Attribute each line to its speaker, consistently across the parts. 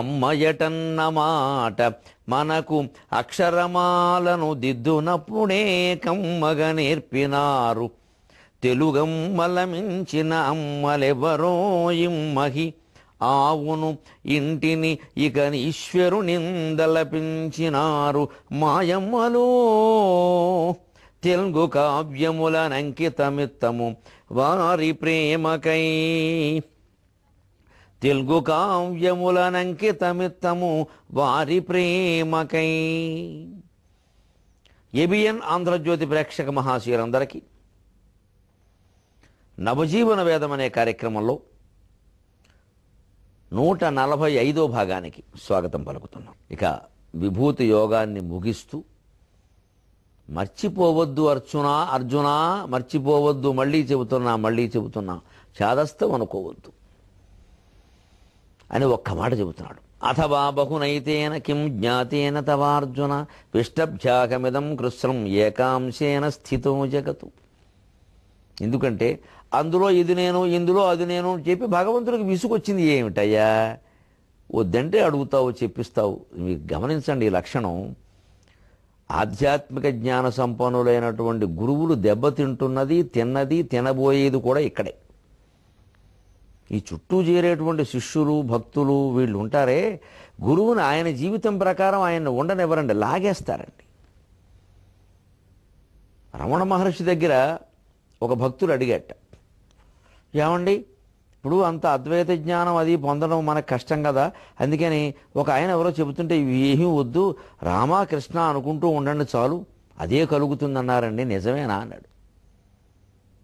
Speaker 1: అమ్మయటన్నమాట మనకు అక్షరమాలను దిద్దునప్పుడే కమ్మగ నేర్పినారు తెలుగమ్మల మించిన అమ్మలెవరో ఇమ్మహి ఆవును ఇంటిని ఇక నిందలపించినారు మాయమ్మలో తెలుగు కావ్యములనంకితమిత్తము వారి ప్రేమకై తెలుగు కావ్యములనంకితమిత్తము వారి ప్రేమకై ఎబిఎన్ ఆంధ్రజ్యోతి ప్రేక్షక మహాశీలందరికీ నవజీవన వేదం అనే కార్యక్రమంలో నూట నలభై ఐదో భాగానికి స్వాగతం పలుకుతున్నాం ఇక విభూతి యోగాన్ని ముగిస్తూ మర్చిపోవద్దు అర్జున అర్జున మర్చిపోవద్దు మళ్ళీ చెబుతున్నా మళ్ళీ చెబుతున్నా చేదస్తం అనుకోవద్దు అని ఒక్క మాట చెబుతున్నాడు అథవా బహునైతేన కిం జ్ఞాతేన తవార్జున విష్టభ్యాగమిదం కృష్ణం ఏకాంశేన స్థితో జగతు ఎందుకంటే అందులో ఇది నేను ఇందులో అది నేను చెప్పి భగవంతుడికి విసుగొచ్చింది ఏమిటయ్యా వద్దంటే అడుగుతావు చెప్పిస్తావు మీకు గమనించండి ఈ లక్షణం ఆధ్యాత్మిక జ్ఞాన సంపన్నులైనటువంటి గురువులు దెబ్బతింటున్నది తిన్నది తినబోయేది కూడా ఇక్కడే ఈ చుట్టూ చేరేటువంటి శిష్యులు భక్తులు వీళ్ళు ఉంటారే గురువుని ఆయన జీవితం ప్రకారం ఆయన ఉండనివ్వరండి లాగేస్తారండి రమణ మహర్షి దగ్గర ఒక భక్తుడు అడిగట ఏమండి ఇప్పుడు అంత అద్వైత జ్ఞానం అది పొందడం మనకు కష్టం కదా అందుకని ఒక ఆయన ఎవరో చెబుతుంటే ఇవి ఏమీ వద్దు రామకృష్ణ అనుకుంటూ ఉండండి చాలు అదే కలుగుతుందన్నారండి నిజమేనా అన్నాడు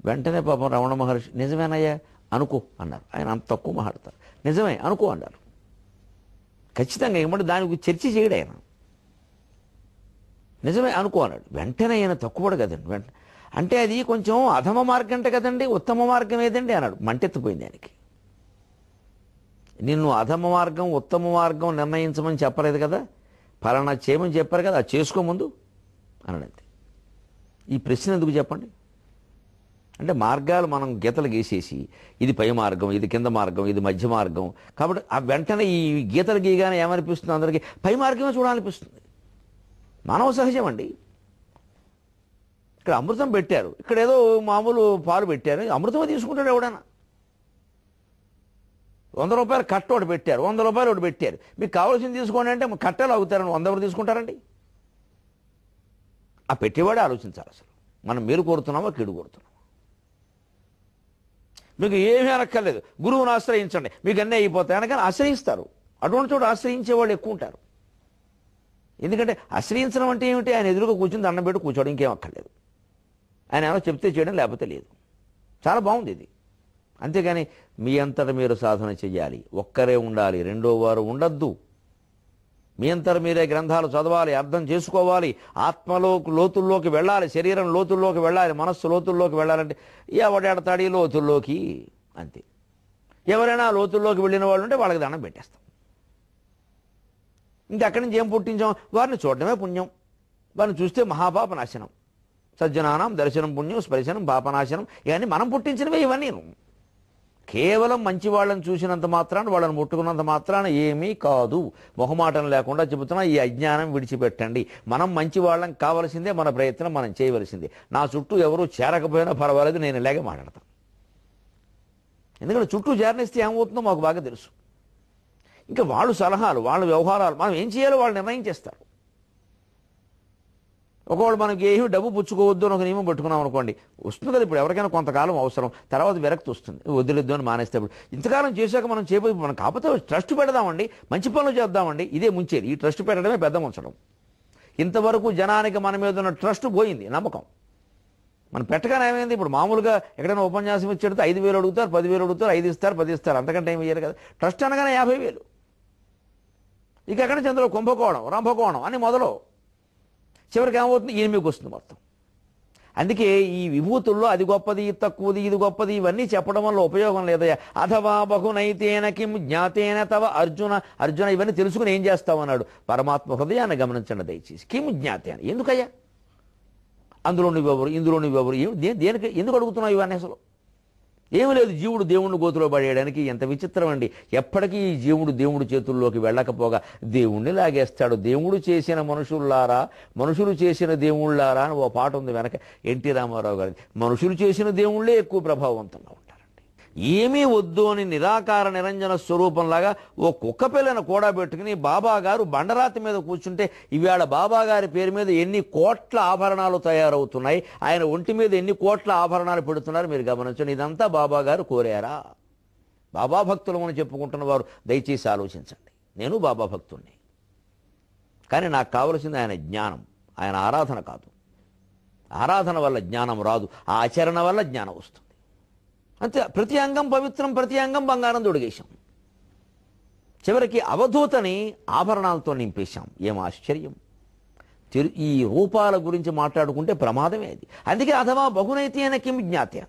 Speaker 1: వెంటనే పాపం రమణ మహర్షి నిజమేనయ్యా అనుకో అన్నారు ఆయన అంత తక్కువ మాట్లాడతారు నిజమే అనుకో అన్నారు ఖచ్చితంగా ఏమంటే దాని చర్చ చేయడు ఆయన నిజమే అనుకో అన్నాడు వెంటనే ఆయన తక్కువడు కదండి వెంటనే అంటే అది కొంచెం అధమ మార్గం అంటే కదండి ఉత్తమ మార్గం ఏదండి అన్నాడు మంటెత్తిపోయింది ఆయనకి నిన్ను అధమ మార్గం ఉత్తమ మార్గం నిర్ణయించమని చెప్పలేదు కదా ఫలానా చేయమని చెప్పారు కదా అది చేసుకోముందు అన్నాడు అంతే ఈ ప్రశ్న ఎందుకు చెప్పండి అంటే మార్గాలు మనం గీతలు గీసేసి ఇది పై మార్గం ఇది కింద మార్గం ఇది మధ్య మార్గం కాబట్టి ఆ వెంటనే ఈ గీతలు గీయగానే ఏమనిపిస్తుంది అందరికీ పై మార్గమే చూడాలనిపిస్తుంది మానవ సహజం అండి ఇక్కడ అమృతం పెట్టారు ఇక్కడ ఏదో మామూలు పాలు పెట్టారు అమృతమే తీసుకుంటాడు ఎవడైనా వంద రూపాయలు కట్ట ఒకటి పెట్టారు వంద రూపాయలు ఒకటి పెట్టారు మీకు కావాల్సింది తీసుకోండి అంటే కట్టలు అవుతారని వంద ఎవరు తీసుకుంటారండి ఆ పెట్టేవాడే ఆలోచించాలి అసలు మనం మీరు కోరుతున్నామా కీడు కోరుతున్నాం మీకు ఏమీ అనక్కర్లేదు గురువును ఆశ్రయించండి మీకు అన్నీ అయిపోతాయి అనగానే ఆశ్రయిస్తారు అటువంటి చోటు ఆశ్రయించే వాళ్ళు ఎక్కువ ఉంటారు ఎందుకంటే ఆశ్రయించడం అంటే ఏమిటి ఆయన ఎదురుగా కూర్చుని దండం పెట్టి కూర్చోవడం ఇంకేం అక్కర్లేదు ఆయన ఏమైనా చెప్తే చేయడం లేకపోతే లేదు చాలా బాగుంది ఇది అంతేగాని మీ అంతటా మీరు సాధన చేయాలి ఒక్కరే ఉండాలి రెండో వారు ఉండద్దు మీ అంతరు మీరే గ్రంథాలు చదవాలి అర్థం చేసుకోవాలి ఆత్మలో లోతుల్లోకి వెళ్ళాలి శరీరం లోతుల్లోకి వెళ్ళాలి మనస్సు లోతుల్లోకి వెళ్ళాలంటే ఎవడెడతాడు లోతుల్లోకి అంతే ఎవరైనా లోతుల్లోకి వెళ్ళిన వాళ్ళు ఉంటే వాళ్ళకి దానం పెట్టేస్తాం ఇంకా అక్కడి నుంచి ఏం పుట్టించాం వారిని చూడడమే పుణ్యం వారిని చూస్తే మహాపాప నాశనం సజ్జనానం దర్శనం పుణ్యం స్పర్శనం పాపనాశనం ఇవన్నీ మనం పుట్టించినవే ఇవన్నీ కేవలం మంచి వాళ్ళని చూసినంత మాత్రాన వాళ్ళని ముట్టుకున్నంత మాత్రాన ఏమీ కాదు మొహమాటం లేకుండా చెబుతున్నా ఈ అజ్ఞానం విడిచిపెట్టండి మనం మంచి వాళ్ళం కావలసిందే మన ప్రయత్నం మనం చేయవలసిందే నా చుట్టూ ఎవరు చేరకపోయినా పర్వాలేదు నేను ఇలాగే మాట్లాడతాను ఎందుకంటే చుట్టూ చేరనిస్తే ఏమవుతుందో మాకు బాగా తెలుసు ఇంకా వాళ్ళు సలహాలు వాళ్ళ వ్యవహారాలు మనం ఏం చేయాలో వాళ్ళు నిర్ణయం చేస్తారు ఒకవేళ మనకి ఏమి డబ్బు పుచ్చుకోవద్దు అని ఒక నియమం పెట్టుకున్నాం అనుకోండి వస్తుంది కదా ఇప్పుడు ఎవరికైనా కొంతకాలం అవసరం తర్వాత విరక్తి వస్తుంది వదిలేద్దు అని మానేస్తే ఇంతకాలం చేశాక మనం చేయబోయి మనం కాకపోతే ట్రస్ట్ పెడదామండి మంచి పనులు చేద్దామండి ఇదే ముంచేది ఈ ట్రస్ట్ పెట్టడమే పెద్ద ముంచడం ఇంతవరకు జనానికి మన మీద ఉన్న ట్రస్ట్ పోయింది నమ్మకం మనం పెట్టగానే ఏమైంది ఇప్పుడు మామూలుగా ఎక్కడైనా ఉపన్యాసం ఇచ్చేటప్పుడు ఐదు వేలు అడుగుతారు పదివేలు అడుగుతారు ఐదు ఇస్తారు పది ఇస్తారు అంతకంటే ఏమి చేయాలి కదా ట్రస్ట్ అనగానే యాభై వేలు ఇక ఎక్కడ చంద్రలో కుంభకోణం రంభకోణం అని మొదలు చివరికి ఏమవుతుంది ఎనిమిదికి వస్తుంది మొత్తం అందుకే ఈ విభూతుల్లో అది గొప్పది తక్కువది ఇది గొప్పది ఇవన్నీ చెప్పడం వల్ల ఉపయోగం లేదయ్యా అథవా బహునైతేన కిం జ్ఞాతేన తవ అర్జున అర్జున ఇవన్నీ తెలుసుకుని ఏం చేస్తావు అన్నాడు పరమాత్మ హృదయాన్ని గమనించండి దయచేసి కిం జ్ఞాతేన ఎందుకయ్యా అందులో నువ్వెవరు ఇందులో నువ్వెవరు దేనికి ఎందుకు అడుగుతున్నావు ఇవన్నీ అసలు ఏమి లేదు జీవుడు దేవుడిని గోతులో పడేయడానికి ఎంత విచిత్రం అండి ఎప్పటికీ ఈ జీవుడు దేవుడి చేతుల్లోకి వెళ్ళకపోగా దేవుణ్ణి లాగేస్తాడు దేవుడు చేసిన మనుషుల్లారా మనుషులు చేసిన దేవుళ్ళారా అని ఓ పాట ఉంది వెనక ఎన్టీ రామారావు గారి మనుషులు చేసిన దేవుళ్ళే ఎక్కువ ప్రభావవంతంగా ఏమీ వద్దు అని నిరాకార నిరంజన స్వరూపంలాగా ఓ కుక్క పిల్లను కూడా పెట్టుకుని బాబాగారు బండరాతి మీద కూర్చుంటే ఇవాళ బాబాగారి పేరు మీద ఎన్ని కోట్ల ఆభరణాలు తయారవుతున్నాయి ఆయన ఒంటి మీద ఎన్ని కోట్ల ఆభరణాలు పెడుతున్నారు మీరు గమనించండి ఇదంతా బాబాగారు కోరారా బాబా భక్తులు అని చెప్పుకుంటున్న వారు దయచేసి ఆలోచించండి నేను బాబా భక్తుణ్ణి కానీ నాకు కావలసింది ఆయన జ్ఞానం ఆయన ఆరాధన కాదు ఆరాధన వల్ల జ్ఞానం రాదు ఆచరణ వల్ల జ్ఞానం వస్తుంది అంతే ప్రతి అంగం పవిత్రం ప్రతి అంగం బంగారం తొడిగేశాం చివరికి అవధూతని ఆభరణాలతో నింపేశాం ఏం ఆశ్చర్యం తిరు ఈ రూపాల గురించి మాట్లాడుకుంటే ప్రమాదమే అది అందుకే అథవా బహునైతేన కిం జ్ఞాతేన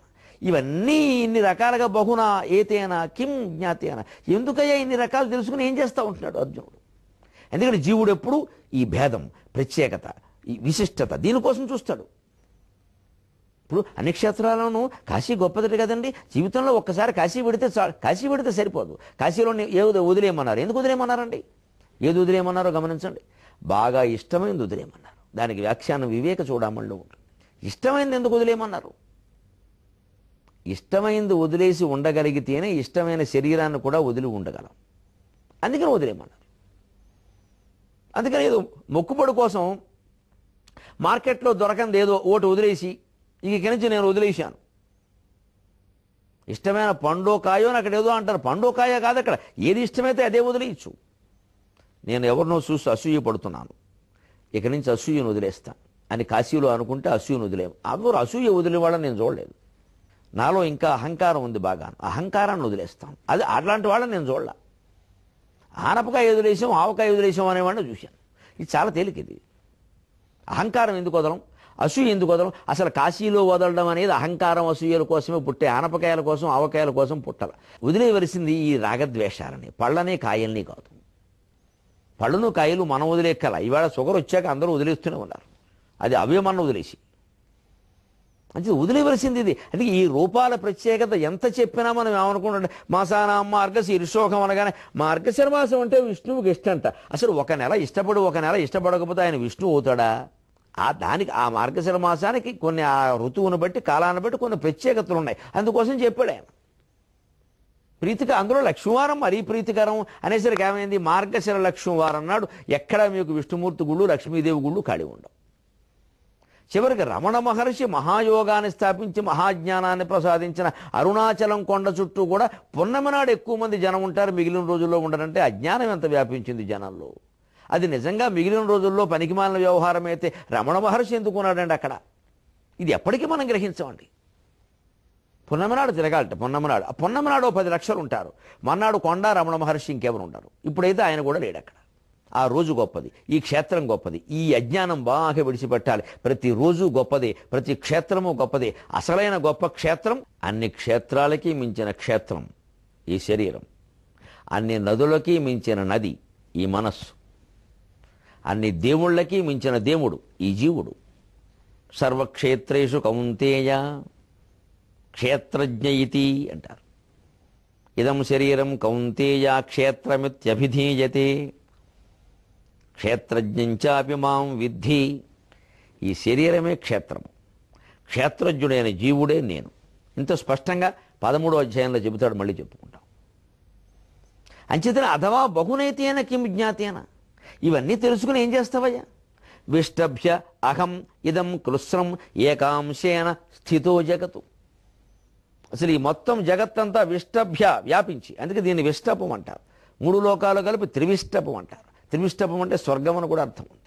Speaker 1: ఇవన్నీ ఇన్ని రకాలుగా బహున ఏతేనా కిం జ్ఞాతేన ఎందుకయ్యా ఇన్ని రకాలు తెలుసుకుని ఏం చేస్తూ ఉంటున్నాడు అర్జునుడు ఎందుకంటే జీవుడు ఎప్పుడు ఈ భేదం ప్రత్యేకత ఈ విశిష్టత దీనికోసం చూస్తాడు ఇప్పుడు అన్ని క్షేత్రాలను కాశీ గొప్పదట కదండి జీవితంలో ఒక్కసారి కాశీ పెడితే కాశీ పెడితే సరిపోదు కాశీలో ఏదో వదిలేయమన్నారు ఎందుకు వదిలేయమన్నారండి ఏది వదిలేయమన్నారో గమనించండి బాగా ఇష్టమైనది వదిలేయమన్నారు దానికి వ్యాఖ్యానం వివేక చూడమండి ఉంటుంది ఇష్టమైనది ఎందుకు వదిలేయమన్నారు ఇష్టమైనది వదిలేసి ఉండగలిగితేనే ఇష్టమైన శరీరాన్ని కూడా వదిలి ఉండగలం అందుకని వదిలేయమన్నారు అందుకని ఏదో మొక్కుబడి కోసం మార్కెట్లో దొరకంది ఏదో ఓటు వదిలేసి ఇక ఇక్కడి నుంచి నేను వదిలేశాను ఇష్టమైన పండో కాయో అని అక్కడ ఏదో అంటారు పండో కాయ కాదు అక్కడ ఏది ఇష్టమైతే అదే వదిలేయచ్చు నేను ఎవరినో చూసి అసూయ పడుతున్నాను ఇక నుంచి అసూయను వదిలేస్తాను అని కాశీలో అనుకుంటే అసూయను వదిలేము అందరు అసూయ వదిలేవాళ్ళని నేను చూడలేదు నాలో ఇంకా అహంకారం ఉంది బాగా అహంకారాన్ని వదిలేస్తాను అది అట్లాంటి వాళ్ళని నేను చూడాల ఆనపకాయ వదిలేసాం ఆవకాయ వదిలేసాం అనేవాడిని చూశాను ఇది చాలా తేలికది ఇది అహంకారం ఎందుకు వదలం అసూయ ఎందుకు వదలం అసలు కాశీలో వదలడం అనేది అహంకారం అసూయల కోసమే పుట్టే ఆనపకాయల కోసం అవకాయల కోసం పుట్టల వదిలేవలసింది ఈ రాగద్వేషాలని పళ్ళనే కాయల్ని కాదు పళ్ళను కాయలు మనం వదిలేక్కల ఇవాళ షుగర్ వచ్చాక అందరూ వదిలేస్తూనే ఉన్నారు అది అవే మనం వదిలేసి అంటే వదిలేవలసింది ఇది అందుకే ఈ రూపాల ప్రత్యేకత ఎంత చెప్పినా మనం ఏమనుకుంటే మాసానాం మార్గశి ఇరుశోకం అనగానే మార్గశిర అంటే విష్ణువుకి ఇష్టంట అసలు ఒక నెల ఇష్టపడు ఒక నెల ఇష్టపడకపోతే ఆయన విష్ణువు అవుతాడా ఆ దానికి ఆ మార్గశిర మాసానికి కొన్ని ఆ ఋతువును బట్టి కాలాన్ని బట్టి కొన్ని ప్రత్యేకతలు ఉన్నాయి అందుకోసం చెప్పాడు ఆయన ప్రీతిక అందులో లక్ష్మీవారం మరీ ప్రీతికరం అనేసరికి ఏమైంది మార్గశిర లక్ష్మీవారం నాడు ఎక్కడ మీకు విష్ణుమూర్తి గుళ్ళు లక్ష్మీదేవి గుళ్ళు ఖాళీ ఉండవు చివరికి రమణ మహర్షి మహాయోగాన్ని స్థాపించి మహాజ్ఞానాన్ని ప్రసాదించిన అరుణాచలం కొండ చుట్టూ కూడా పున్నమి నాడు ఎక్కువ మంది జనం ఉంటారు మిగిలిన రోజుల్లో ఉండరంటే అజ్ఞానం ఎంత వ్యాపించింది జనంలో అది నిజంగా మిగిలిన రోజుల్లో పనికిమాలిన వ్యవహారం అయితే రమణ మహర్షి ఎందుకున్నాడండి అక్కడ ఇది ఎప్పటికీ మనం గ్రహించమండి పున్నమనాడు తిరగాలట పున్నమనాడు ఆ పున్నమనాడు పది లక్షలు ఉంటారు మన్నాడు కొండ రమణ మహర్షి ఇంకెవరు ఉంటారు ఇప్పుడైతే ఆయన కూడా లేడు అక్కడ ఆ రోజు గొప్పది ఈ క్షేత్రం గొప్పది ఈ అజ్ఞానం బాగా విడిచిపెట్టాలి ప్రతిరోజు గొప్పది ప్రతి క్షేత్రము గొప్పది అసలైన గొప్ప క్షేత్రం అన్ని క్షేత్రాలకి మించిన క్షేత్రం ఈ శరీరం అన్ని నదులకి మించిన నది ఈ మనస్సు అన్ని దేవుళ్ళకి మించిన దేవుడు ఈ జీవుడు సర్వక్షేత్రేషు కౌంతేయ క్షేత్రజ్ఞ ఇతి అంటారు ఇదం శరీరం కౌంతేయ క్షేత్రమిత్యభిధీయతే క్షేత్రజ్ఞంచాపి మాం విద్ధి ఈ శరీరమే క్షేత్రము క్షేత్రజ్ఞుడైన జీవుడే నేను ఇంత స్పష్టంగా పదమూడో అధ్యాయంలో చెబుతాడు మళ్ళీ చెప్పుకుంటాం అంచేతన అథవా బహునైతేన కిం జ్ఞాతేనా ఇవన్నీ తెలుసుకుని ఏం చేస్తావయ్యా విష్టభ్య అహం ఇదం కృస్రం ఏకాంశేన స్థితో జగతు అసలు ఈ మొత్తం జగత్తంతా విష్టభ్య వ్యాపించి అందుకే దీన్ని విష్టపం అంటారు మూడు లోకాలు కలిపి త్రివిష్టపం అంటారు త్రివిష్టపం అంటే స్వర్గం అని కూడా అర్థం ఉంది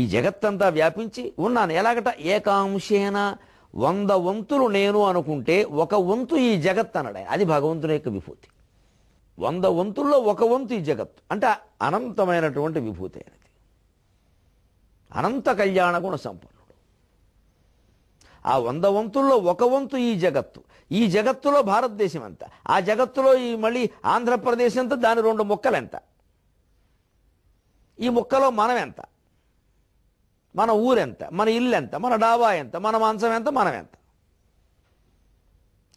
Speaker 1: ఈ జగత్తంతా వ్యాపించి ఉన్నాను ఎలాగట ఏకాంశేన వంద వంతులు నేను అనుకుంటే ఒక వంతు ఈ జగత్ అనడా అది భగవంతుని యొక్క విభూతి వంద వంతుల్లో ఒక వంతు ఈ జగత్ అంటే అనంతమైనటువంటి విభూతి అయినది అనంత కళ్యాణ గుణ సంపన్నుడు ఆ వంద వంతుల్లో ఒక వంతు ఈ జగత్తు ఈ జగత్తులో భారతదేశం ఎంత ఆ జగత్తులో ఈ మళ్ళీ ఆంధ్రప్రదేశ్ ఎంత దాని రెండు మొక్కలు ఎంత ఈ మొక్కలో మనం ఎంత మన ఊరెంత మన ఇల్లు ఎంత మన డాబా ఎంత మన మంచం ఎంత మనం ఎంత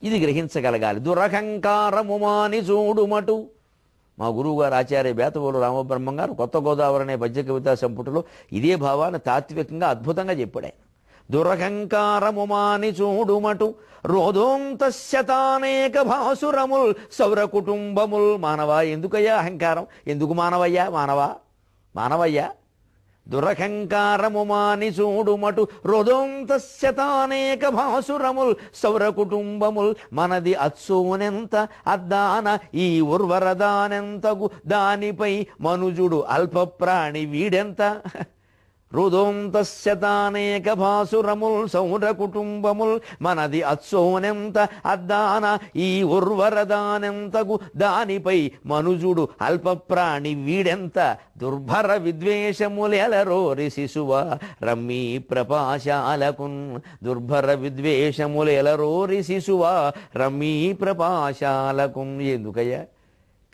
Speaker 1: ఇది గ్రహించగలగాలి దురహంకారముమాని చూడుమటు మా గురువుగారు ఆచార్య బేతవోలు రామబ్రహ్మం గారు కొత్త గోదావరి అనే పద్య కవితా సంపుటిలో ఇదే భావాన్ని తాత్వికంగా అద్భుతంగా చెప్పాడే దురహంకారముమాని చూడుమటు మాని చూడుమటు రోధోంతశతానేక భాసురముల్ సౌర కుటుంబముల్ మానవ ఎందుకయ్యా అహంకారం ఎందుకు మానవయ్యా మానవ మానవయ్యా దురహంకారము మాని చూడుమటు రుదొంతశతానేక భాసురముల్ సౌర కుటుంబముల్ మనది అత్సూనెంత అద్దాన ఈ ఉర్వరదానెంతగు దానిపై మనుజుడు అల్పప్రాణి వీడెంత రుదోంతస్యతానేక భాసురముల్ సౌర కుటుంబముల్ మనది అత్సోనెంత అద్దాన ఈ ఉర్వరదానెంతకు దానిపై మనుజుడు అల్పప్రాణి వీడెంత దుర్భర విద్వేషములెలరోరి శిశువ రమ్మీ ప్రపాశాలకున్ దుర్భర విద్వేషములెలరోరి శిశువ రమ్మీ ప్రపాశాలకున్ ఎందుకయ్యా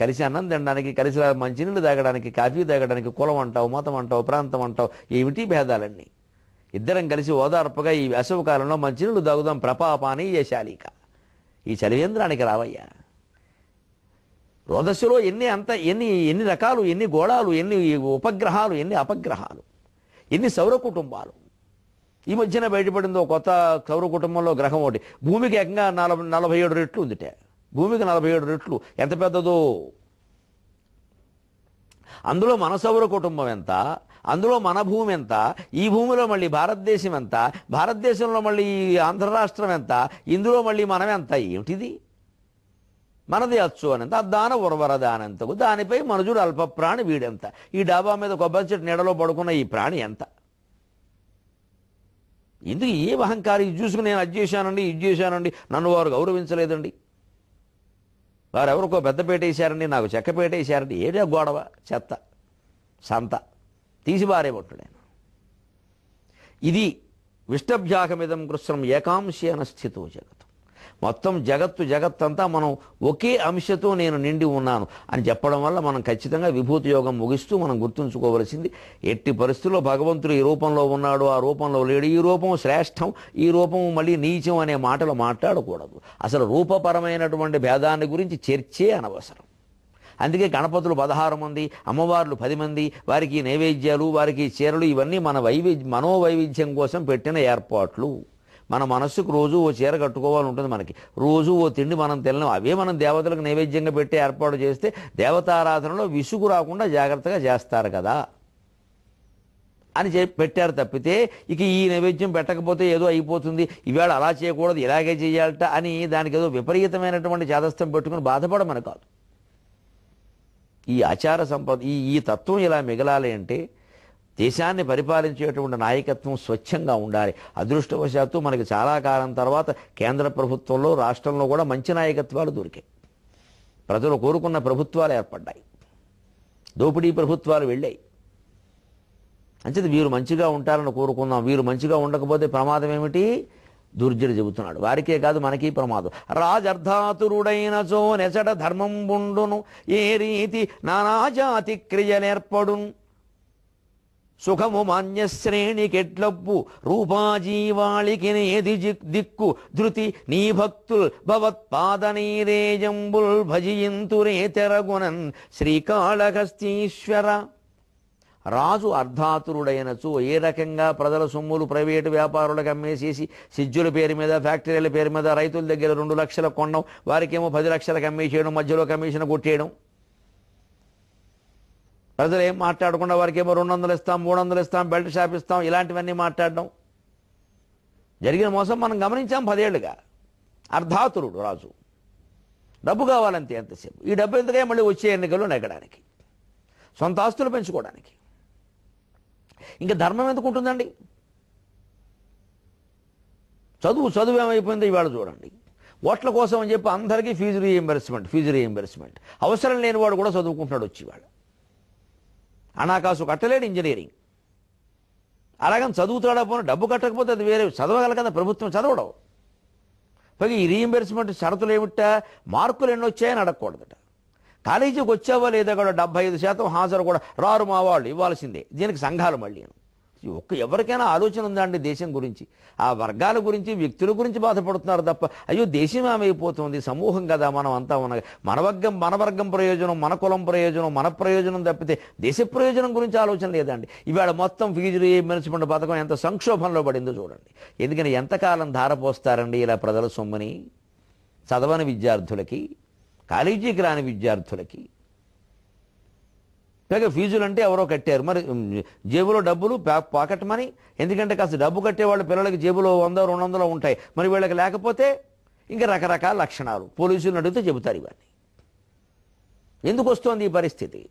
Speaker 1: కలిసి అన్నం తినడానికి కలిసి మంచినీళ్ళు తాగడానికి కాఫీ తాగడానికి కులం అంటావు మతం అంటావు ప్రాంతం అంటావు ఏమిటి భేదాలన్నీ ఇద్దరం కలిసి ఓదార్పుగా ఈ కాలంలో మంచినీళ్ళు తాగుదాం ప్రపాపాని యశాలిక ఈ చలివేంద్రానికి రావయ్యా రోదస్సులో ఎన్ని అంత ఎన్ని ఎన్ని రకాలు ఎన్ని గోడాలు ఎన్ని ఉపగ్రహాలు ఎన్ని అపగ్రహాలు ఎన్ని సౌర కుటుంబాలు ఈ మధ్యన బయటపడిందో కొత్త సౌర కుటుంబంలో గ్రహం ఒకటి భూమికి ఏకంగా నలభై నలభై ఏడు రెట్లు ఉందిటే భూమికి నలభై ఏడు రెట్లు ఎంత పెద్దదో అందులో మనసౌర కుటుంబం ఎంత అందులో మన భూమి ఎంత ఈ భూమిలో మళ్ళీ భారతదేశం ఎంత భారతదేశంలో మళ్ళీ ఆంధ్ర రాష్ట్రం ఎంత ఇందులో మళ్ళీ మనం ఎంత ఏమిటిది మనది అచ్చు అనంత దాన దానంతకు దానిపై మనుజుడు అల్ప ప్రాణి వీడెంత ఈ డాబా మీద కొబ్బరి చెట్టు నీడలో పడుకున్న ఈ ప్రాణి ఎంత ఎందుకు ఏ అహంకారం ఇది చూసుకుని నేను అది చేశానండి ఇది చేశానండి నన్ను వారు గౌరవించలేదండి పెద్ద పెద్దపేట వేసారండి నాకు పేట వేసారండి ఏదో గొడవ చెత్త సంత తీసి బారేబట్టుడు ఆయన ఇది విష్టభ్యాగమిదం కృష్ణం ఏకాంశీన స్థితో జగతం మొత్తం జగత్తు జగత్తంతా మనం ఒకే అంశతో నేను నిండి ఉన్నాను అని చెప్పడం వల్ల మనం ఖచ్చితంగా విభూతి యోగం ముగిస్తూ మనం గుర్తుంచుకోవలసింది ఎట్టి పరిస్థితుల్లో భగవంతుడు ఈ రూపంలో ఉన్నాడు ఆ రూపంలో లేడు ఈ రూపం శ్రేష్టం ఈ రూపం మళ్ళీ నీచం అనే మాటలు మాట్లాడకూడదు అసలు రూపపరమైనటువంటి భేదాన్ని గురించి చర్చే అనవసరం అందుకే గణపతులు పదహారు మంది అమ్మవార్లు పది మంది వారికి నైవేద్యాలు వారికి చీరలు ఇవన్నీ మన వైవిధ్య మనోవైవిధ్యం కోసం పెట్టిన ఏర్పాట్లు మన మనస్సుకు రోజు ఓ చీర కట్టుకోవాలి ఉంటుంది మనకి రోజు ఓ తిండి మనం తినలేం అవే మనం దేవతలకు నైవేద్యంగా పెట్టి ఏర్పాటు చేస్తే దేవతారాధనలో విసుగు రాకుండా జాగ్రత్తగా చేస్తారు కదా అని చెప్పి పెట్టారు తప్పితే ఇక ఈ నైవేద్యం పెట్టకపోతే ఏదో అయిపోతుంది ఈవేళ అలా చేయకూడదు ఇలాగే చేయాలట అని దానికి ఏదో విపరీతమైనటువంటి చేదస్థం పెట్టుకుని బాధపడమని కాదు ఈ ఆచార సంపద ఈ ఈ తత్వం ఇలా మిగలాలి అంటే దేశాన్ని పరిపాలించేటువంటి నాయకత్వం స్వచ్ఛంగా ఉండాలి అదృష్టవశాత్తు మనకి చాలా కాలం తర్వాత కేంద్ర ప్రభుత్వంలో రాష్ట్రంలో కూడా మంచి నాయకత్వాలు దొరికాయి ప్రజలు కోరుకున్న ప్రభుత్వాలు ఏర్పడ్డాయి దోపిడీ ప్రభుత్వాలు వెళ్ళాయి అంచేది వీరు మంచిగా ఉంటారని కోరుకుందాం వీరు మంచిగా ఉండకపోతే ప్రమాదం ఏమిటి దుర్జుడు చెబుతున్నాడు వారికే కాదు మనకి ప్రమాదం చో నెసడ ధర్మం బుండును ఏ రీతి నానాజాతి క్రియలేర్పడును సుఖము మాన్యశ్రేణికెట్లప్పు రూపాజీవాళికి నేది దిక్కు ధృతి నీ భక్తుల్ భవత్పాదనీరేజంబుల్ భజయింతురే తెరగునన్ శ్రీకాళహస్తీశ్వర రాజు అర్ధాతురుడైన చూ ఏ రకంగా ప్రజల సొమ్ములు ప్రైవేటు వ్యాపారులకు అమ్మేసేసి సిజ్జుల పేరు మీద ఫ్యాక్టరీల పేరు మీద రైతుల దగ్గర రెండు లక్షల కొండం వారికేమో పది లక్షలకు అమ్మేసేయడం మధ్యలో కమిషన్ కొట్టేయడం ప్రజలు ఏం మాట్లాడకుండా వారికి ఏమో రెండు వందలు ఇస్తాం మూడు వందలు ఇస్తాం బెల్ట్ షాప్ ఇస్తాం ఇలాంటివన్నీ మాట్లాడడం జరిగిన మోసం మనం గమనించాం పదేళ్లుగా అర్ధాతురుడు రాజు డబ్బు కావాలంతే ఎంతసేపు ఈ డబ్బు ఎంతగా మళ్ళీ వచ్చే ఎన్నికలు నెగ్గడానికి సొంత ఆస్తులు పెంచుకోవడానికి ఇంకా ధర్మం ఎందుకు ఉంటుందండి చదువు చదువు ఏమైపోయిందో ఇవాళ చూడండి ఓట్ల కోసం అని చెప్పి అందరికీ ఫీజు రీఎంబర్స్మెంట్ ఫీజు రీఎంబర్స్మెంట్ అవసరం లేనివాడు కూడా చదువుకుంటున్నాడు వచ్చి అనాకాసు కట్టలేడు ఇంజనీరింగ్ అలాగని చదువుతాడా పోనీ డబ్బు కట్టకపోతే అది వేరే చదవగల కదా ప్రభుత్వం చదవడం పైగా ఈ రీఎంబర్స్మెంట్ షరతులు ఏమిట మార్కులు ఎన్ని వచ్చాయని అడగకూడదట కాలేజీకి వచ్చావా లేదా కూడా డెబ్బై ఐదు శాతం హాజరు కూడా రారు మా వాళ్ళు ఇవ్వాల్సిందే దీనికి సంఘాలు మళ్ళీ ఒక్క ఎవరికైనా ఆలోచన ఉందా అండి దేశం గురించి ఆ వర్గాల గురించి వ్యక్తుల గురించి బాధపడుతున్నారు తప్ప అయ్యో దేశం ఏమైపోతుంది సమూహం కదా మనం అంతా ఉన్న మన వర్గం మన వర్గం ప్రయోజనం మన కులం ప్రయోజనం మన ప్రయోజనం తప్పితే దేశ ప్రయోజనం గురించి ఆలోచన లేదండి ఇవాళ మొత్తం ఫీజులు ఏ మెరుచుకున్న పథకం ఎంత సంక్షోభంలో పడిందో చూడండి ఎందుకని ఎంతకాలం ధారపోస్తారండి ఇలా ప్రజల సొమ్ముని చదవని విద్యార్థులకి కాలేజీకి రాని విద్యార్థులకి పైగా ఫీజులు అంటే ఎవరో కట్టారు మరి జేబులో డబ్బులు పాకెట్ మనీ ఎందుకంటే కాస్త డబ్బు కట్టేవాళ్ళు పిల్లలకి జేబులో వంద రెండు వందలు ఉంటాయి మరి వీళ్ళకి లేకపోతే ఇంకా రకరకాల లక్షణాలు పోలీసులను అడిగితే చెబుతారు ఇవన్నీ ఎందుకు వస్తోంది ఈ పరిస్థితి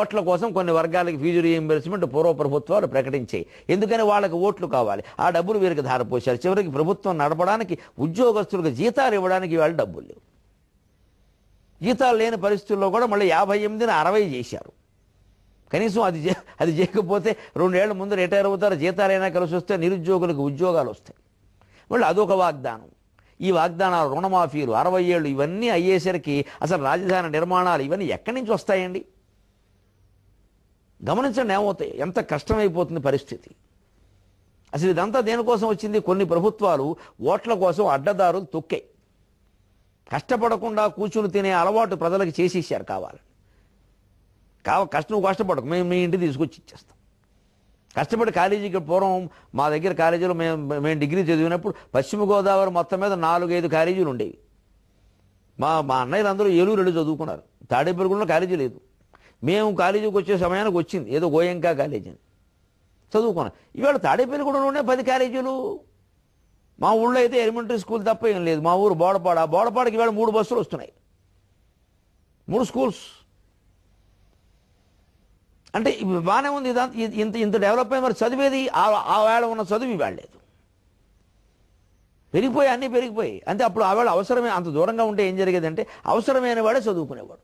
Speaker 1: ఓట్ల కోసం కొన్ని వర్గాలకి ఫీజు రీఎంబర్స్మెంట్ పూర్వ ప్రభుత్వాలు ప్రకటించాయి ఎందుకని వాళ్ళకి ఓట్లు కావాలి ఆ డబ్బులు వీరికి ధారపోశారు చివరికి ప్రభుత్వం నడపడానికి ఉద్యోగస్తులకు జీతాలు ఇవ్వడానికి వాళ్ళు డబ్బులు లేవు జీతాలు లేని పరిస్థితుల్లో కూడా మళ్ళీ యాభై ఎనిమిదిని అరవై చేశారు కనీసం అది అది చేయకపోతే రెండేళ్ల ముందు రిటైర్ అవుతారు జీతాలైనా కలిసి వస్తే నిరుద్యోగులకు ఉద్యోగాలు వస్తాయి మళ్ళీ అదొక వాగ్దానం ఈ వాగ్దానాలు రుణమాఫీలు అరవై ఏళ్ళు ఇవన్నీ అయ్యేసరికి అసలు రాజధాని నిర్మాణాలు ఇవన్నీ ఎక్కడి నుంచి వస్తాయండి గమనించండి ఏమవుతాయి ఎంత కష్టమైపోతుంది పరిస్థితి అసలు ఇదంతా దేనికోసం వచ్చింది కొన్ని ప్రభుత్వాలు ఓట్ల కోసం అడ్డదారులు తొక్కాయి కష్టపడకుండా కూర్చుని తినే అలవాటు ప్రజలకు చేసేసారు కావాలి కావ కష్టం కష్టపడకు మేము మీ ఇంటి తీసుకొచ్చి ఇచ్చేస్తాం కష్టపడి కాలేజీకి పూర్వం మా దగ్గర కాలేజీలో మేము మేము డిగ్రీ చదివినప్పుడు పశ్చిమ గోదావరి మొత్తం మీద నాలుగైదు కాలేజీలు ఉండేవి మా మా అన్నయ్యలు అందరూ ఏలూరు వెళ్ళి చదువుకున్నారు తాడేపల్లిగూడలో కాలేజీ లేదు మేము కాలేజీకి వచ్చే సమయానికి వచ్చింది ఏదో గోయంకా కాలేజీ అని చదువుకున్నాం ఇవాళ తాడేపల్లిగూడలోనే పది కాలేజీలు మా ఊళ్ళో అయితే ఎలిమెంటరీ స్కూల్ తప్ప ఏం లేదు మా ఊరు బోడపాడ బోడపాడకి ఇవాళ మూడు బస్సులు వస్తున్నాయి మూడు స్కూల్స్ అంటే బాగానే ఉంది ఇంత ఇంత డెవలప్ అయ్యి మరి చదివేది ఆ వేళ ఉన్న చదువు ఇవాళ పెరిగిపోయి అన్నీ పెరిగిపోయి అంటే అప్పుడు ఆవేళ అవసరమే అంత దూరంగా ఉంటే ఏం జరిగేదంటే అవసరమైన వాడే చదువుకునేవాడు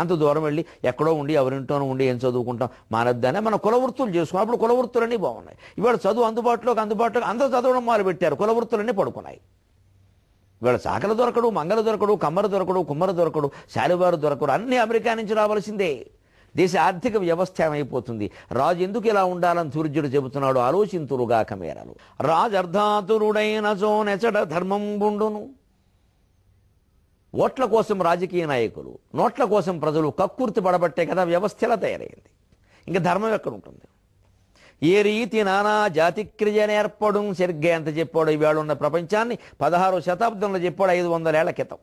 Speaker 1: అంత దూరం వెళ్ళి ఎక్కడో ఉండి ఎవరింటోనో ఉండి ఏం చదువుకుంటాం మానద్దానే మన కులవృత్తులు చేసుకున్నాం అప్పుడు కులవృత్తులన్నీ బాగున్నాయి ఇవాళ చదువు అందుబాటులోకి అందుబాటులోకి అందరూ చదవడం పెట్టారు కులవృత్తులన్నీ పడుకున్నాయి ఇవాళ చాకల దొరకడు మంగళ దొరకడు కమ్మర దొరకడు కుమ్మర దొరకడు శాలువారు దొరకడు అన్ని అమెరికా నుంచి రావాల్సిందే దేశ ఆర్థిక వ్యవస్థ ఏమైపోతుంది రాజు ఎందుకు ఇలా ఉండాలని సూర్యుడు చెబుతున్నాడు ఆలోచింతురుగాక మేరలు రాజు అర్ధాతురుడైన చోనెచడ ధర్మం బుండును ఓట్ల కోసం రాజకీయ నాయకులు నోట్ల కోసం ప్రజలు కక్కుర్తి పడబట్టే కదా వ్యవస్థ తయారైంది ఇంకా ధర్మం ఎక్కడ ఉంటుంది ఏ రీతి నానా జాతి క్రియ నేర్పడం సరిగ్గా ఎంత చెప్పాడు ఈవేళ ఉన్న ప్రపంచాన్ని పదహారు శతాబ్దంలో చెప్పాడు ఐదు ఏళ్ల క్రితం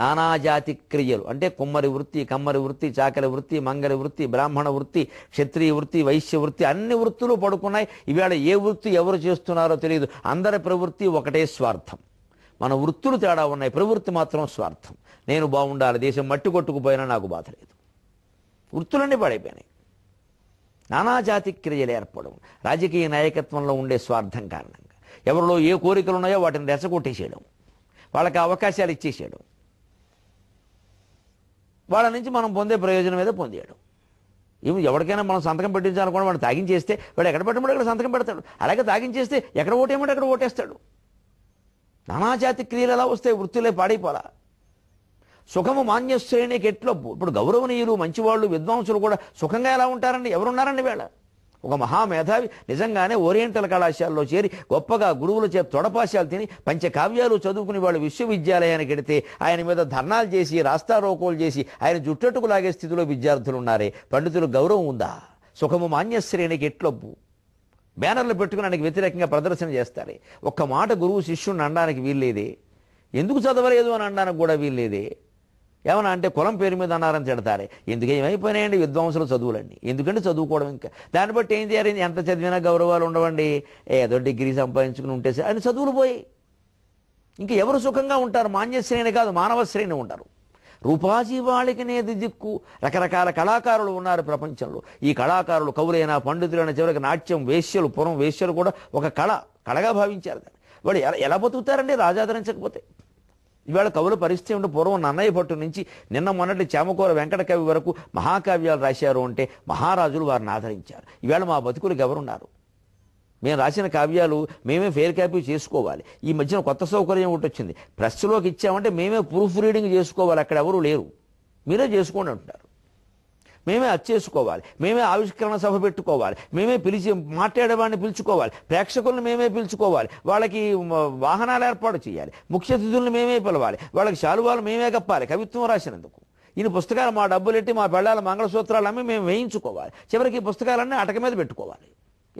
Speaker 1: నానాజాతి క్రియలు అంటే కుమ్మరి వృత్తి కమ్మరి వృత్తి చాకలి వృత్తి మంగలి వృత్తి బ్రాహ్మణ వృత్తి క్షత్రియ వృత్తి వైశ్య వృత్తి అన్ని వృత్తులు పడుకున్నాయి ఈవేళ ఏ వృత్తి ఎవరు చేస్తున్నారో తెలియదు అందరి ప్రవృత్తి ఒకటే స్వార్థం మన వృత్తులు తేడా ఉన్నాయి ప్రవృత్తి మాత్రం స్వార్థం నేను బాగుండాలి దేశం మట్టి కొట్టుకుపోయినా నాకు బాధ లేదు వృత్తులన్నీ పడైపోయినాయి నానాజాతి క్రియలు ఏర్పడడం రాజకీయ నాయకత్వంలో ఉండే స్వార్థం కారణంగా ఎవరిలో ఏ కోరికలు ఉన్నాయో వాటిని రెచ్చగొట్టేసేయడం వాళ్ళకి అవకాశాలు ఇచ్చేసేయడం వాళ్ళ నుంచి మనం పొందే ప్రయోజనం ఏదో పొందేయడం ఏమి ఎవరికైనా మనం సంతకం పెట్టించాలనుకోండి వాడు తాగించేస్తే వాడు ఎక్కడ పెట్టమంటే అక్కడ సంతకం పెడతాడు అలాగే తాగించేస్తే ఎక్కడ ఓటేయమంటే అక్కడ ఓటేస్తాడు నానాజాతి క్రియలు ఎలా వస్తే వృత్తులే పాడైపోలా సుఖము మాన్యశ్రేణి కెట్లొప్పు ఇప్పుడు గౌరవనీయులు మంచివాళ్ళు విద్వాంసులు కూడా సుఖంగా ఎలా ఉంటారండి ఎవరున్నారండి వీళ్ళ ఒక మహామేధావి నిజంగానే ఓరియంటల్ కళాశాలలో చేరి గొప్పగా గురువుల చేత తొడపాశాలు తిని పంచకావ్యాలు చదువుకుని వాళ్ళు విశ్వవిద్యాలయానికి వెడితే ఆయన మీద ధర్నాలు చేసి రాస్తారోకోలు చేసి ఆయన జుట్టట్టుకు లాగే స్థితిలో విద్యార్థులు ఉన్నారే పండితులు గౌరవం ఉందా సుఖము మాన్యశ్రేణికి ఎట్లొబ్బు బ్యానర్లు పెట్టుకుని ఆయనకి వ్యతిరేకంగా ప్రదర్శన చేస్తారే ఒక్క మాట గురువు శిష్యుని అనడానికి వీల్లేదే ఎందుకు చదవలేదు అని అనడానికి కూడా వీల్లేదే ఏమన్నా అంటే కులం పేరు మీద అన్నారని తిడతారే ఎందుకు ఏమైపోయినాయండి విద్వాంసుల చదువులండి ఎందుకంటే చదువుకోవడం ఇంకా దాన్ని బట్టి ఏం చేయాలి ఎంత చదివినా గౌరవాలు ఉండవండి ఏదో డిగ్రీ సంపాదించుకుని ఉంటే అని చదువులు పోయి ఇంకా ఎవరు సుఖంగా ఉంటారు మాన్యశ్రేణి కాదు మానవ శ్రేణి ఉంటారు నేది దిక్కు రకరకాల కళాకారులు ఉన్నారు ప్రపంచంలో ఈ కళాకారులు కవులైన పండితులైన చివరికి నాట్యం వేశ్యలు పురం వేశ్యలు కూడా ఒక కళ కళగా భావించారు వాళ్ళు ఎలా ఎలా బతుకుతారండి రాజాదరించకపోతే ఇవాళ కవుల పరిస్థితి ఉంటే పూర్వం నన్నయ్య పట్టు నుంచి నిన్న మొన్నటి చామకూర వెంకట కవి వరకు మహాకావ్యాలు రాశారు అంటే మహారాజులు వారిని ఆదరించారు ఇవాళ మా బతుకులకు ఎవరున్నారు మేము రాసిన కావ్యాలు మేమే ఫెయిర్ కాపీ చేసుకోవాలి ఈ మధ్యన కొత్త సౌకర్యం ఒకటి వచ్చింది ప్రెస్లోకి ఇచ్చామంటే మేమే ప్రూఫ్ రీడింగ్ చేసుకోవాలి అక్కడ ఎవరు లేరు మీరే చేసుకోండి అంటున్నారు మేమే అచ్చేసుకోవాలి మేమే ఆవిష్కరణ సభ పెట్టుకోవాలి మేమే పిలిచి మాట్లాడేవాడిని పిలుచుకోవాలి ప్రేక్షకులను మేమే పిలుచుకోవాలి వాళ్ళకి వాహనాలు ఏర్పాటు చేయాలి ముఖ్య అతిథులను మేమే పిలవాలి వాళ్ళకి శాలువాలు మేమే కప్పాలి కవిత్వం రాసినందుకు ఈయన పుస్తకాలు మా ఎట్టి మా పెళ్ళాల మంగళసూత్రాలు అమ్మి మేము వేయించుకోవాలి చివరికి పుస్తకాలన్నీ అటక మీద పెట్టుకోవాలి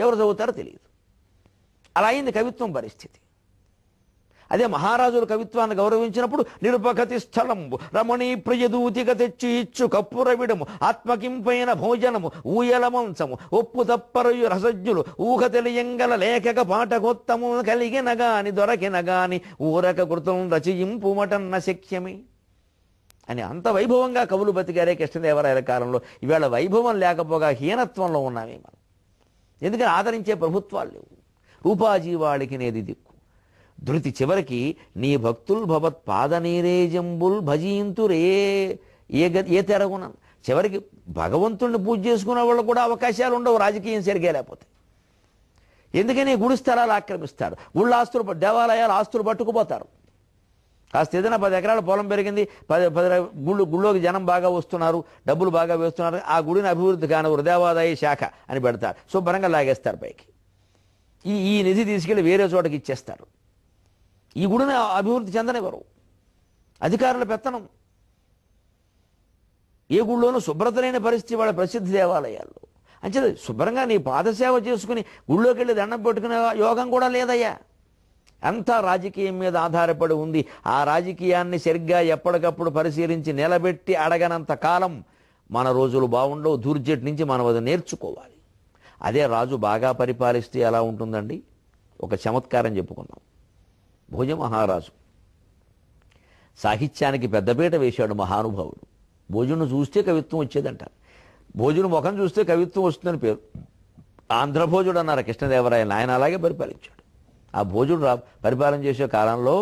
Speaker 1: ఎవరు చదువుతారో తెలియదు అలా అయింది కవిత్వం పరిస్థితి అదే మహారాజుల కవిత్వాన్ని గౌరవించినప్పుడు నిరుపగతి స్థలంబు రమణీ ప్రియదూతిక తెచ్చి ఇచ్చు కప్పురవిడము ఆత్మకింపైన భోజనము ఊయల మంచము ఒప్పు తప్పరయు రసజ్ఞులు ఊహ తెలియంగల లేఖక పాటకొత్తము కలిగిన గాని దొరకిన గాని ఊరక కృతం మటన్న శక్యమే అని అంత వైభవంగా కవులు బతికారే కృష్ణదేవరాయల కాలంలో ఇవాళ వైభవం లేకపోగా హీనత్వంలో ఉన్నామే మనం ఎందుకని ఆదరించే ప్రభుత్వాలు లేవు రూపాజీవాళికి నేది ధృతి చివరికి నీ భక్తుల్ భవత్ పాదనీరేజంబుల్ భజీంతురే ఏ ఏ తెరగున చివరికి భగవంతుణ్ణి పూజ చేసుకునే వాళ్ళు కూడా అవకాశాలు ఉండవు రాజకీయం సరిగా లేకపోతే ఎందుకని గుడి స్థలాలు ఆక్రమిస్తారు గుళ్ళ ఆస్తులు దేవాలయాలు ఆస్తులు పట్టుకుపోతారు కాస్త ఏదైనా పది ఎకరాల పొలం పెరిగింది పది పది గుళ్ళు గుళ్ళోకి జనం బాగా వస్తున్నారు డబ్బులు బాగా వేస్తున్నారు ఆ గుడిని అభివృద్ధి కాని హృదయవాదాయ శాఖ అని పెడతారు శుభ్రంగా లాగేస్తారు పైకి ఈ ఈ నిధి తీసుకెళ్ళి వేరే చోటకి ఇచ్చేస్తారు ఈ గుడిని అభివృద్ధి చెందనివ్వరు అధికారుల పెత్తనం ఏ గుళ్ళోనూ శుభ్రత లేని పరిస్థితి వాళ్ళ ప్రసిద్ధ దేవాలయాల్లో అంచేది శుభ్రంగా నీ పాదసేవ చేసుకుని గుళ్ళోకి వెళ్ళి దండం పెట్టుకునే యోగం కూడా లేదయ్యా అంతా రాజకీయం మీద ఆధారపడి ఉంది ఆ రాజకీయాన్ని సరిగ్గా ఎప్పటికప్పుడు పరిశీలించి నిలబెట్టి అడగనంత కాలం మన రోజులు బాగుండవు దూర్జెట్ నుంచి మనం అది నేర్చుకోవాలి అదే రాజు బాగా పరిపాలిస్తే ఎలా ఉంటుందండి ఒక చమత్కారం చెప్పుకున్నాం భుజ మహారాజు సాహిత్యానికి పెద్దపీట వేశాడు మహానుభావుడు భోజును చూస్తే కవిత్వం వచ్చేదంట భోజును ముఖం చూస్తే కవిత్వం వస్తుందని పేరు ఆంధ్రభోజుడు అన్నారు కృష్ణదేవరాయలు ఆయన అలాగే పరిపాలించాడు ఆ భోజుడు రా పరిపాలన చేసే కాలంలో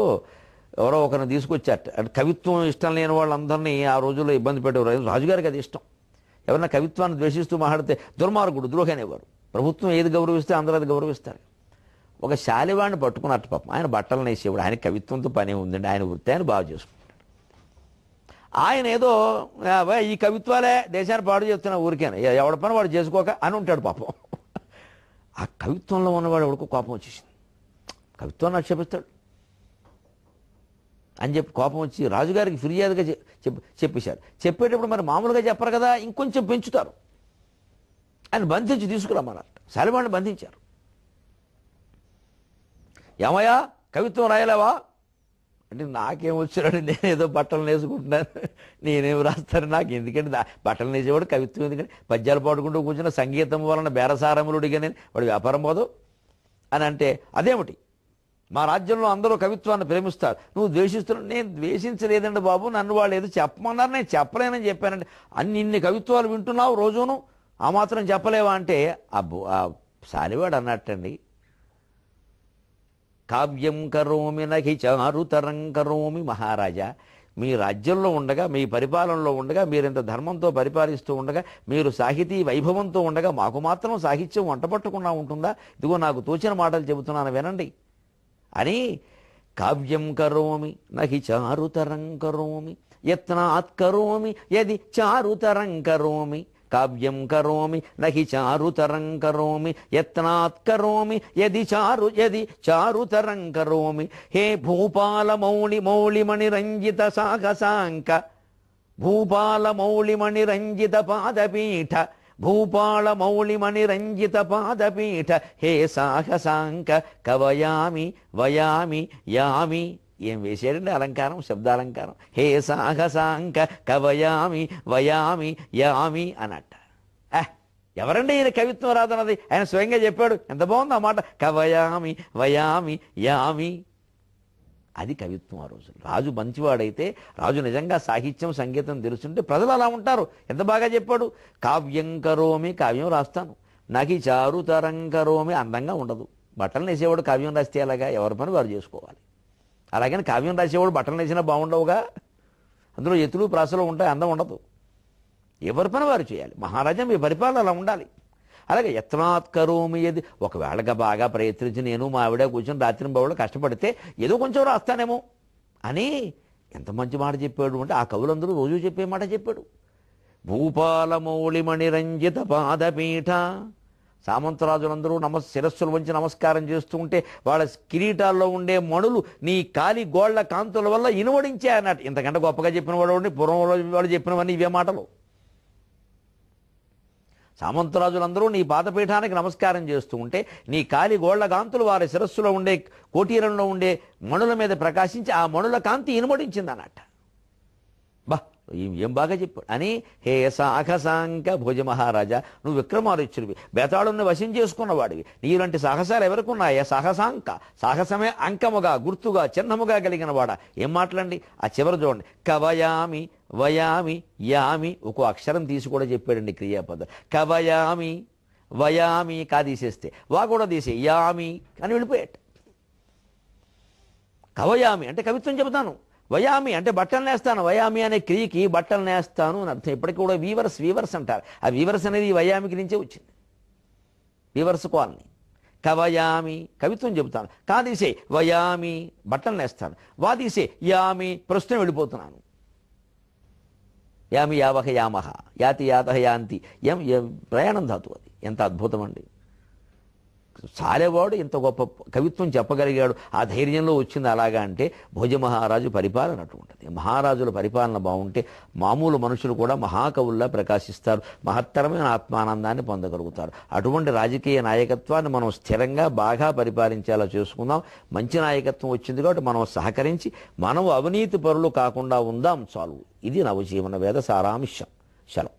Speaker 1: ఎవరో ఒకరిని తీసుకొచ్చారట అంటే కవిత్వం ఇష్టం లేని వాళ్ళందరినీ ఆ రోజుల్లో ఇబ్బంది పెట్టేవారు రాజుగారికి అది ఇష్టం ఎవరైనా కవిత్వాన్ని ద్వేషిస్తూ మాట్లాడితే దుర్మార్గుడు ద్రోహి అనేవారు ప్రభుత్వం ఏది గౌరవిస్తే అందరూ అది గౌరవిస్తారు ఒక శాలివాణ్ణి పట్టుకున్నట్టు పాపం ఆయన బట్టలు నేసేవాడు ఆయన కవిత్వంతో పనే ఉందండి ఆయన వృత్తి ఆయన బాగా చేసుకుంటాడు ఆయన ఏదో ఈ కవిత్వాలే దేశాన్ని పాడు చేస్తున్నా ఊరికేనా ఎవడ పని వాడు చేసుకోక అని ఉంటాడు పాపం ఆ కవిత్వంలో ఉన్నవాడు ఎవడికో కోపం వచ్చేసింది కవిత్వాన్ని ఆక్షేపిస్తాడు అని చెప్పి కోపం వచ్చి రాజుగారికి ఫిర్యాదుగా చెప్పేశారు చెప్పేటప్పుడు మరి మామూలుగా చెప్పరు కదా ఇంకొంచెం పెంచుతారు ఆయన బంధించి తీసుకురామన్నారు సలిమాన్ని బంధించారు ఏమయ్యా కవిత్వం రాయలేవా అంటే నాకేం వచ్చాడు నేను ఏదో బట్టలు నేసుకుంటున్నాను నేనేం రాస్తాను నాకు ఎందుకంటే బట్టలు నేసేవాడు కవిత్వం ఎందుకంటే పద్యాలు పాడుకుంటూ కూర్చున్న సంగీతం వలన బేరసారములుడిగా నేను వాడు వ్యాపారం పోదు అని అంటే అదేమిటి మా రాజ్యంలో అందరూ కవిత్వాన్ని ప్రేమిస్తారు నువ్వు ద్వేషిస్తున్నావు నేను ద్వేషించలేదండి బాబు నన్ను వాళ్ళు ఏదో చెప్పమన్నారు నేను చెప్పలేనని చెప్పానండి అన్ని ఇన్ని కవిత్వాలు వింటున్నావు రోజును ఆ మాత్రం చెప్పలేవా అంటే ఆ సాలివాడు అన్నట్టండి కావ్యం కరోమి నహి చారుతరం కరోమి మహారాజా మీ రాజ్యంలో ఉండగా మీ పరిపాలనలో ఉండగా మీరింత ధర్మంతో పరిపాలిస్తూ ఉండగా మీరు సాహితీ వైభవంతో ఉండగా మాకు మాత్రం సాహిత్యం వంటపట్టకుండా ఉంటుందా ఇదిగో నాకు తోచిన మాటలు చెబుతున్నాను వినండి అని కావ్యం కరోమి నహి చారుతరం కరోమి యత్నాత్ కరోమి యది చారుతరం కరోమి కావ్యం కరోమి నహి చారుతరం కరోమి యత్నాత్ కరోమి యది చారు యది చారుతరం కరోమి హే భూపాల మౌళి మౌళిమణి రంజిత సాహసాంక భూపాల మౌళిమణి రంజిత పాదపీఠ భూపాళ మౌళిమణి రంజిత పాదపీఠ హే సాహసాంక కవయామి వయామి యామి ఏం వేశారండి అలంకారం శబ్దాలంకారం హే సాహసాంక కవయామి వయామి యామి అనట్ట ఎవరండి ఈయన కవిత్వం రాదన్నది ఆయన స్వయంగా చెప్పాడు ఎంత బాగుందో మాట కవయామి వయామి యామి అది కవిత్వం ఆ రోజు రాజు మంచివాడైతే రాజు నిజంగా సాహిత్యం సంగీతం తెలుసుంటే ప్రజలు అలా ఉంటారు ఎంత బాగా చెప్పాడు కావ్యం కరోమి కావ్యం రాస్తాను నాకు ఈ చారు తరం కరోమి అందంగా ఉండదు బట్టలు వేసేవాడు కావ్యం రాస్తే అలాగా ఎవరి పని వారు చేసుకోవాలి అలాగని కావ్యం రాసేవాడు బట్టలు వేసినా బాగుండవుగా అందులో ఎత్తులు ప్రాసలు ఉంటాయి అందం ఉండదు ఎవరి పని వారు చేయాలి మహారాజా మీ పరిపాలన అలా ఉండాలి అలాగే యత్నాత్ కరోమి ఏది ఒకవేళగా బాగా ప్రయత్నించి నేను మా ఆవిడ కూర్చొని రాత్రి బావులో కష్టపడితే ఏదో కొంచెం రాస్తానేమో అని ఎంత మంచి మాట చెప్పాడు అంటే ఆ కవులందరూ రోజు చెప్పే మాట చెప్పాడు భూపాలమౌళిమణిరంజిత పాదపీఠ సామంతరాజులందరూ నమస్ శిరస్సులు వంచి నమస్కారం చేస్తూ ఉంటే వాళ్ళ కిరీటాల్లో ఉండే మణులు నీ కాలి గోళ్ల కాంతుల వల్ల ఇనువడించే అన్నట్టు ఇంతకంటే గొప్పగా చెప్పిన వాడు పూర్వం వాళ్ళు చెప్పినవన్నీ ఇవే మాటలు సామంతరాజులందరూ నీ పాదపీఠానికి నమస్కారం చేస్తూ ఉంటే నీ కాలి గోళ్ల కాంతులు వారి శిరస్సులో ఉండే కోటీరంలో ఉండే మణుల మీద ప్రకాశించి ఆ మణుల కాంతి ఇనుమడించింది అన్నట్టు ఏం బాగా చెప్పాడు అని హే సాహసాంక భుజ మహారాజా నువ్వు విక్రమారుచుడివి బేతాళుని వశం చేసుకున్నవాడివి నీలాంటి సాహసాలు ఎవరికున్నాయా సాహసాంక సాహసమే అంకముగా గుర్తుగా చిహ్నముగా కలిగిన వాడ ఏం మాట్లాడండి ఆ చివరి చూడండి కవయామి వయామి యామి ఒక అక్షరం తీసి కూడా చెప్పాడండి క్రియాపద కవయామి వయామి కా తీసేస్తే వా కూడా తీసే యామి అని వెళ్ళిపోయాట కవయామి అంటే కవిత్వం చెబుతాను వయామి అంటే బట్టలు నేస్తాను వయామి అనే క్రియకి బట్టలు నేస్తాను అని అర్థం ఇప్పటికి కూడా వీవర్స్ వీవర్స్ అంటారు ఆ వీవర్స్ అనేది ఈ వయామికి నుంచే వచ్చింది వీవర్స్ కాలనీ కవయామి కవిత్వం చెబుతాను కాదీసే వయామి బట్టలు నేస్తాను వాదీసే యామి ప్రస్తుతం వెళ్ళిపోతున్నాను యామి యావహ యామహ యాతి యాతహ యాంతి ప్రయాణం ధాతు అది ఎంత అద్భుతం అండి చాలేవాడు ఇంత గొప్ప కవిత్వం చెప్పగలిగాడు ఆ ధైర్యంలో వచ్చింది అలాగా అంటే భోజ మహారాజు పరిపాలన అటువంటిది మహారాజుల పరిపాలన బాగుంటే మామూలు మనుషులు కూడా మహాకవుల్లా ప్రకాశిస్తారు మహత్తరమైన ఆత్మానందాన్ని పొందగలుగుతారు అటువంటి రాజకీయ నాయకత్వాన్ని మనం స్థిరంగా బాగా పరిపాలించేలా చేసుకుందాం మంచి నాయకత్వం వచ్చింది కాబట్టి మనం సహకరించి మనం అవినీతి పరులు కాకుండా ఉందాం చాలు ఇది నవజీవన వేద సారాంశం శలం